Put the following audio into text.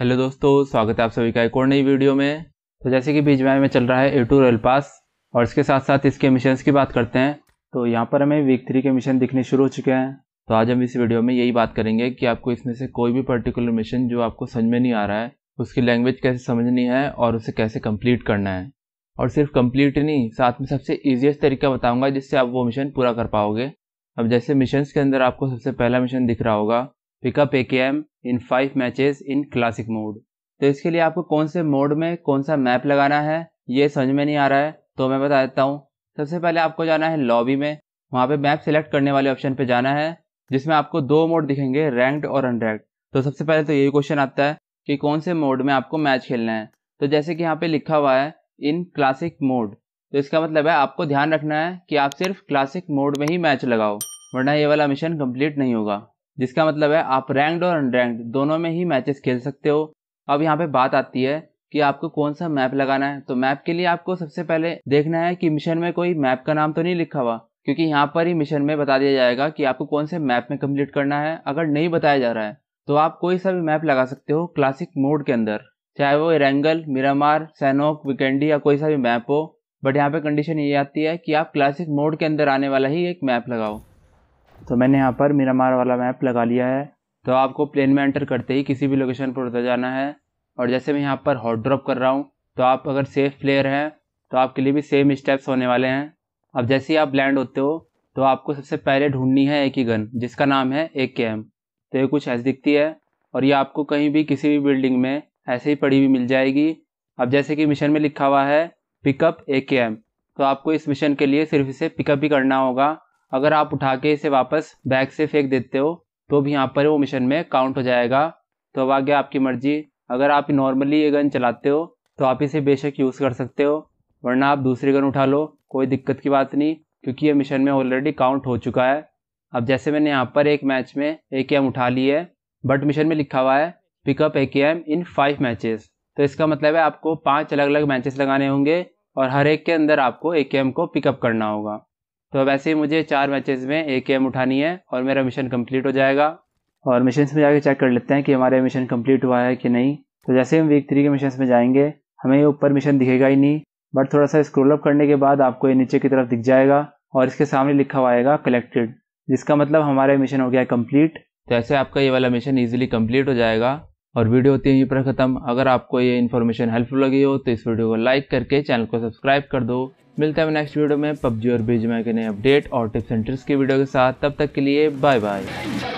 hello दोस्तों स्वागत है आप सभी का एक और नई वीडियो में तो जैसे कि बीच में चल रहा है ए टू रेल पास और इसके साथ साथ इसके मिशन की बात करते हैं तो यहाँ पर हमें वीक थ्री के मिशन दिखने शुरू हो चुके हैं तो आज हम इस वीडियो में यही बात करेंगे कि आपको इसमें से कोई भी पर्टिकुलर मिशन जो आपको समझ में नहीं आ रहा है उसकी लैंग्वेज कैसे समझनी है और उसे कैसे कम्प्लीट करना है और सिर्फ कम्प्लीट नहीं साथ में सबसे ईजिएस्ट तरीका बताऊँगा जिससे आप वो मिशन पूरा कर पाओगे अब जैसे मिशन के अंदर आपको सबसे पहला मिशन दिख रहा होगा pick up A K M in five matches in classic mode तो इसके लिए आपको कौन से मोड में कौन सा मैप लगाना है ये समझ में नहीं आ रहा है तो मैं बता देता हूँ सबसे पहले आपको जाना है लॉबी में वहाँ पे मैप सेलेक्ट करने वाले ऑप्शन पे जाना है जिसमें आपको दो मोड दिखेंगे रैंक्ड और अनरैंक्ड तो सबसे पहले तो यही क्वेश्चन आता है कि कौन से मोड में आपको मैच खेलना है तो जैसे कि यहाँ पे लिखा हुआ है इन क्लासिक मोड तो इसका मतलब है आपको ध्यान रखना है कि आप सिर्फ क्लासिक मोड में ही मैच लगाओ वरना ये वाला मिशन कम्प्लीट नहीं होगा जिसका मतलब है आप रैंक्ड और अनरैंक्ड दोनों में ही मैचेस खेल सकते हो अब यहाँ पे बात आती है कि आपको कौन सा मैप लगाना है तो मैप के लिए आपको सबसे पहले देखना है कि मिशन में कोई मैप का नाम तो नहीं लिखा हुआ क्योंकि यहाँ पर ही मिशन में बता दिया जाएगा कि आपको कौन से मैप में कम्प्लीट करना है अगर नहीं बताया जा रहा है तो आप कोई सा भी मैप लगा सकते हो क्लासिक मोड के अंदर चाहे वो एरेंगल मिरामार सैनोक विकेंडी या कोई सा भी मैप हो बट यहाँ पे कंडीशन ये आती है कि आप क्लासिक मोड के अंदर आने वाला ही एक मैप लगाओ तो मैंने यहाँ पर मीरामार वाला मैप लगा लिया है तो आपको प्लेन में एंटर करते ही किसी भी लोकेशन पर उतर जाना है और जैसे मैं यहाँ पर हॉट ड्रॉप कर रहा हूँ तो आप अगर सेफ प्लेयर हैं तो आपके लिए भी सेम स्टेप्स होने वाले हैं अब जैसे ही आप लैंड होते हो तो आपको सबसे पहले ढूंढनी है एक ही गन जिसका नाम है ए के एम तो ये कुछ ऐसी दिखती है और ये आपको कहीं भी किसी भी बिल्डिंग में ऐसे ही पड़ी हुई मिल जाएगी अब जैसे कि मिशन में लिखा हुआ है पिकअप ए के एम तो आपको इस मिशन के लिए सिर्फ इसे पिकअप ही करना होगा अगर आप उठा के इसे वापस बैग से फेंक देते हो तो भी यहाँ पर वो मिशन में काउंट हो जाएगा तो अब आगे आपकी मर्जी अगर आप नॉर्मली ये गन चलाते हो तो आप इसे बेशक यूज़ कर सकते हो वरना आप दूसरी गन उठा लो कोई दिक्कत की बात नहीं क्योंकि ये मिशन में ऑलरेडी काउंट हो चुका है अब जैसे मैंने यहाँ पर एक मैच में ए के एम उठा ली है बट मिशन में लिखा हुआ है pickup A K M in five matches तो इसका मतलब है आपको पांच अलग अलग मैचेस लगाने होंगे और हर एक के अंदर आपको ए के एम को पिकअप करना होगा तो वैसे ही मुझे चार मैचेस में एक एम उठानी है और मेरा मिशन कंप्लीट हो जाएगा और मिशन में जाके चेक कर लेते हैं कि हमारे मिशन कंप्लीट हुआ है कि नहीं तो जैसे हम वीक थ्री के मिशन में जाएंगे हमें ऊपर मिशन दिखेगा ही नहीं बट थोड़ा सा स्क्रोल अप करने के बाद आपको ये नीचे की तरफ दिख जाएगा और इसके सामने लिखा हुआ आएगा कलेक्टेड जिसका मतलब हमारा मिशन हो गया कम्प्लीट तो ऐसे आपका ये वाला मिशन ईजिली कम्प्लीट हो जाएगा और वीडियो होती है यहीं पर ख़त्म अगर आपको ये इन्फॉर्मेशन हेल्पफुल लगी हो तो इस वीडियो को लाइक करके चैनल को सब्सक्राइब कर दो मिलते हैं नेक्स्ट वीडियो में पबजी और बीजमा के नए अपडेट और टिप्स एंड ट्रिक्स की वीडियो के साथ तब तक के लिए बाय बाय